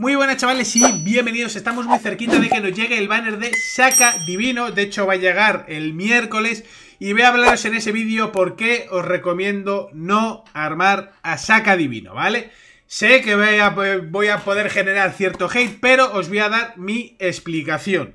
Muy buenas chavales y bienvenidos, estamos muy cerquita de que nos llegue el banner de Saca Divino, de hecho va a llegar el miércoles y voy a hablaros en ese vídeo por qué os recomiendo no armar a Saca Divino, ¿vale? Sé que voy a, poder generar cierto hate, pero os voy a dar mi explicación.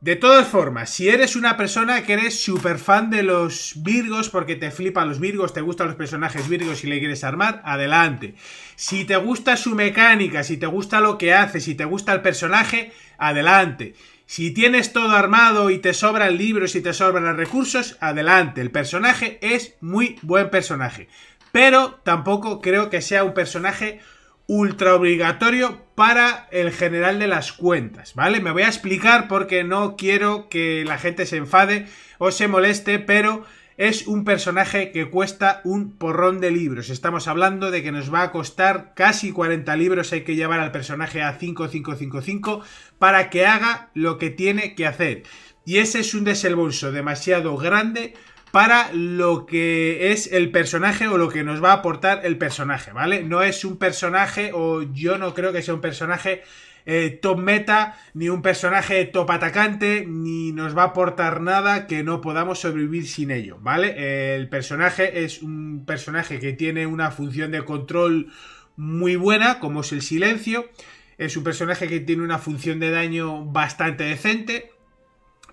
De todas formas, si eres una persona que eres súper fan de los Virgos porque te flipan los Virgos, te gustan los personajes Virgos y le quieres armar, adelante. Si te gusta su mecánica, si te gusta lo que hace, si te gusta el personaje, adelante. Si tienes todo armado y te sobran libros y te sobran recursos, adelante. El personaje es muy buen personaje. Pero tampoco creo que sea un personaje ultra obligatorio para el general de las cuentas, ¿vale? Me voy a explicar porque no quiero que la gente se enfade o se moleste, pero es un personaje que cuesta un porrón de libros. Estamos hablando de que nos va a costar casi 40 libros. Hay que llevar al personaje a 5555 para que haga lo que tiene que hacer. Y ese es un desembolso demasiado grande para lo que es el personaje o lo que nos va a aportar el personaje, ¿vale? No es un personaje o yo no creo que sea un personaje eh, top meta, ni un personaje top atacante, ni nos va a aportar nada que no podamos sobrevivir sin ello, ¿vale? El personaje es un personaje que tiene una función de control muy buena, como es el silencio. Es un personaje que tiene una función de daño bastante decente,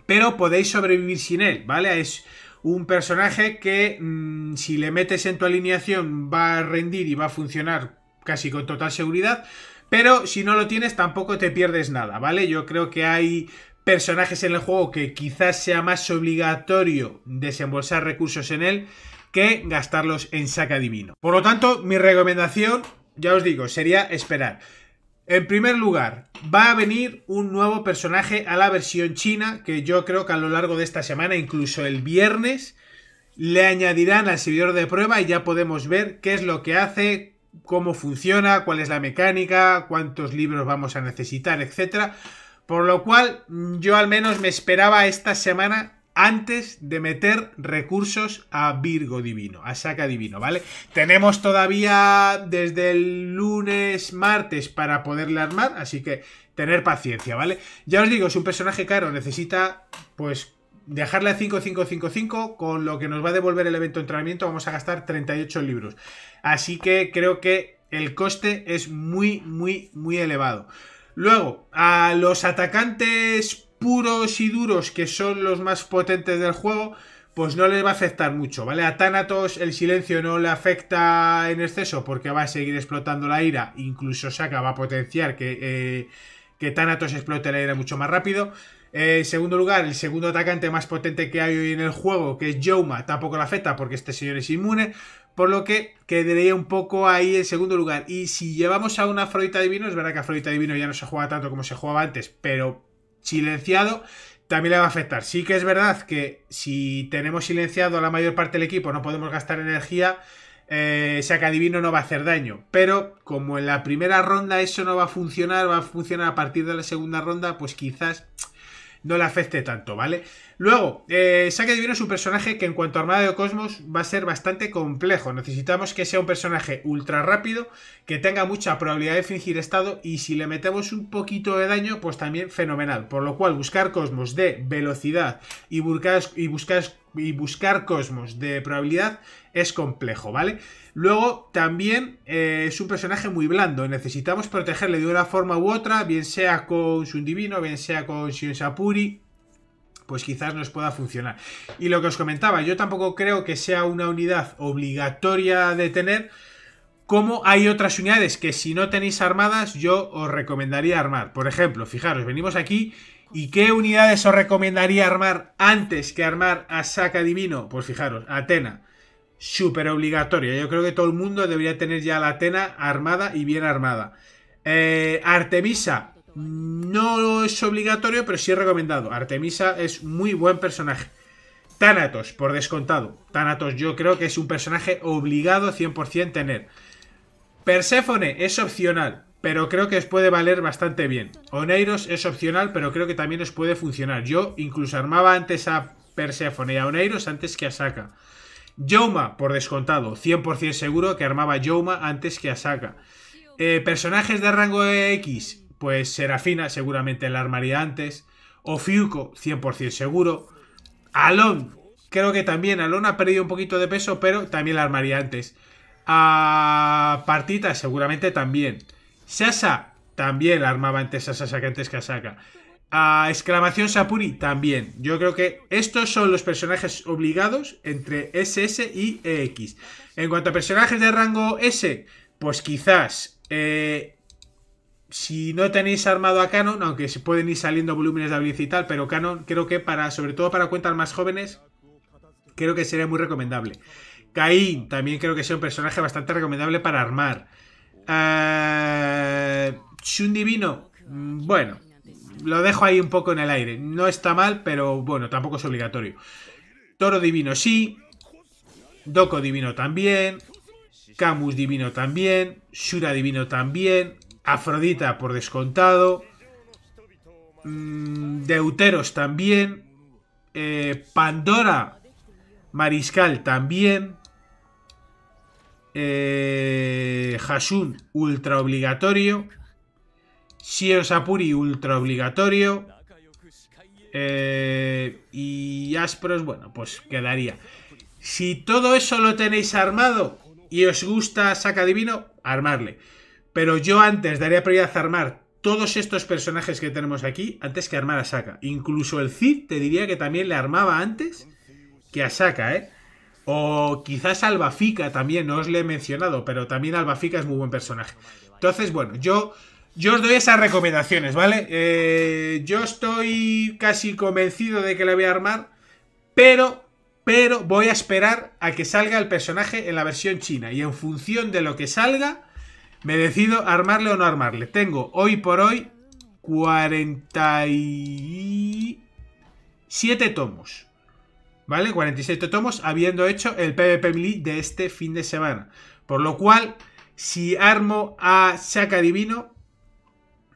pero podéis sobrevivir sin él, ¿vale? Es un personaje que mm, si le metes en tu alineación va a rendir y va a funcionar casi con total seguridad. Pero si no lo tienes tampoco te pierdes nada, ¿vale? Yo creo que hay personajes en el juego que quizás sea más obligatorio desembolsar recursos en él que gastarlos en saca divino. Por lo tanto, mi recomendación, ya os digo, sería esperar. En primer lugar, va a venir un nuevo personaje a la versión china, que yo creo que a lo largo de esta semana, incluso el viernes, le añadirán al servidor de prueba y ya podemos ver qué es lo que hace, cómo funciona, cuál es la mecánica, cuántos libros vamos a necesitar, etc. Por lo cual, yo al menos me esperaba esta semana antes de meter recursos a Virgo Divino, a Saca Divino, ¿vale? Tenemos todavía desde el lunes, martes para poderle armar, así que tener paciencia, ¿vale? Ya os digo, es un personaje caro, necesita pues dejarle a 5555, con lo que nos va a devolver el evento de entrenamiento vamos a gastar 38 libros. Así que creo que el coste es muy, muy, muy elevado. Luego, a los atacantes puros y duros, que son los más potentes del juego, pues no les va a afectar mucho, ¿vale? A Thanatos el silencio no le afecta en exceso porque va a seguir explotando la ira, incluso Saka va a potenciar que, eh, Thanatos explote la ira mucho más rápido. Eh, en segundo lugar, el segundo atacante más potente que hay hoy en el juego, que es Jouma, tampoco la afecta porque este señor es inmune, por lo que quedaría un poco ahí en segundo lugar. Y si llevamos a una Afrodita Divino, es verdad que Afrodita Divino ya no se juega tanto como se jugaba antes, pero silenciado también le va a afectar. Sí que es verdad que si tenemos silenciado a la mayor parte del equipo, no podemos gastar energía, eh, no va a hacer daño. Pero como en la primera ronda eso no va a funcionar, va a funcionar a partir de la segunda ronda, pues quizás no le afecte tanto, ¿vale? Luego, eh, de Divino es un personaje que en cuanto a Armada de Cosmos va a ser bastante complejo. Necesitamos que sea un personaje ultra rápido, que tenga mucha probabilidad de fingir estado y si le metemos un poquito de daño, pues también fenomenal. Por lo cual, buscar Cosmos de velocidad y y buscar, y buscar Cosmos de probabilidad es complejo, ¿vale? Luego también eh, es un personaje muy blando, necesitamos protegerle de una forma u otra, bien sea con su Divino, bien sea con Shion Sapuri, pues quizás nos pueda funcionar. Y lo que os comentaba, yo tampoco creo que sea una unidad obligatoria de tener, como hay otras unidades que si no tenéis armadas, yo os recomendaría armar. Por ejemplo, fijaros, venimos aquí ¿Y qué unidades os recomendaría armar antes que armar a Saca Divino? Pues fijaros, Atena súper obligatorio, Yo creo que todo el mundo debería tener ya la Atena armada y bien armada. Eh, Artemisa no es obligatorio, pero sí es recomendado. Artemisa es muy buen personaje. Thanatos, por descontado. Thanatos yo creo que es un personaje obligado 100% tener. Perséfone es opcional, pero creo que os puede valer bastante bien. Oneiros es opcional, pero creo que también os puede funcionar. Yo incluso armaba antes a Perséfone y a Oneiros antes que a Saka. Yoma, por descontado, 100% seguro que armaba Yoma antes que Asaka. Eh, personajes de rango X, pues Serafina seguramente la armaría antes. Ofiuko, 100% seguro. Alon, creo que también. Alon ha perdido un poquito de peso, pero también la armaría antes. A Partita, seguramente también. Sasa, también la armaba antes a Sasa que antes que Asaka exclamación Sapuri también. Yo creo que estos son los personajes obligados entre SS y EX. En cuanto a personajes de rango S, pues quizás eh, si no tenéis armado a Canon, aunque se pueden ir saliendo volúmenes de habilidad y tal, pero Canon creo que para, sobre todo para cuentas más jóvenes, creo que sería muy recomendable. Caín también creo que sea un personaje bastante recomendable para armar. Uh, Shun Divino, mm, bueno, lo dejo ahí un poco en el aire. No está mal, pero bueno, tampoco es obligatorio. Toro divino sí. Doco divino también. Camus divino también. Shura divino también. Afrodita por descontado. Mm, Deuteros también. Eh, Pandora Mariscal también. Eh, Hasun ultra obligatorio. Shio Sapuri ultra obligatorio. Eh, y Aspros, bueno, pues quedaría. Si todo eso lo tenéis armado y os gusta Saca Divino, armarle. Pero yo antes daría prioridad a armar todos estos personajes que tenemos aquí antes que armar a saca Incluso el Cid te diría que también le armaba antes que a saca ¿eh? O quizás Albafica también, no os le he mencionado, pero también Albafica es muy buen personaje. Entonces, bueno, yo yo os doy esas recomendaciones, ¿vale? Eh, yo estoy casi convencido de que la voy a armar, pero, pero voy a esperar a que salga el personaje en la versión china. Y en función de lo que salga, me decido armarle o no armarle. Tengo hoy por hoy 47 tomos. ¿Vale? 47 tomos habiendo hecho el PvP de este fin de semana. Por lo cual, si armo a Saca Divino,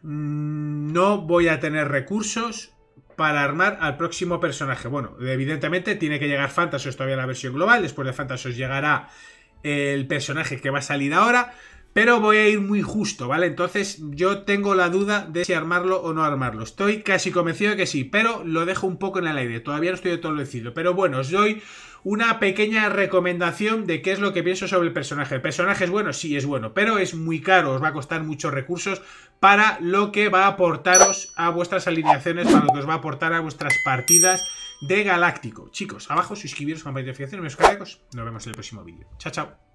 no voy a tener recursos para armar al próximo personaje. Bueno, evidentemente tiene que llegar Fantasos todavía la versión global. Después de Fantasos llegará el personaje que va a salir ahora. Pero voy a ir muy justo, ¿vale? Entonces yo tengo la duda de si armarlo o no armarlo. Estoy casi convencido de que sí, pero lo dejo un poco en el aire. Todavía no estoy de todo decidido. Pero bueno, os doy una pequeña recomendación de qué es lo que pienso sobre el personaje. El personaje es bueno, sí es bueno, pero es muy caro, os va a costar muchos recursos para lo que va a aportaros a vuestras alineaciones, para lo que os va a aportar a vuestras partidas de Galáctico. Chicos, abajo suscribiros, con la Nos vemos en el próximo vídeo. Chao, chao.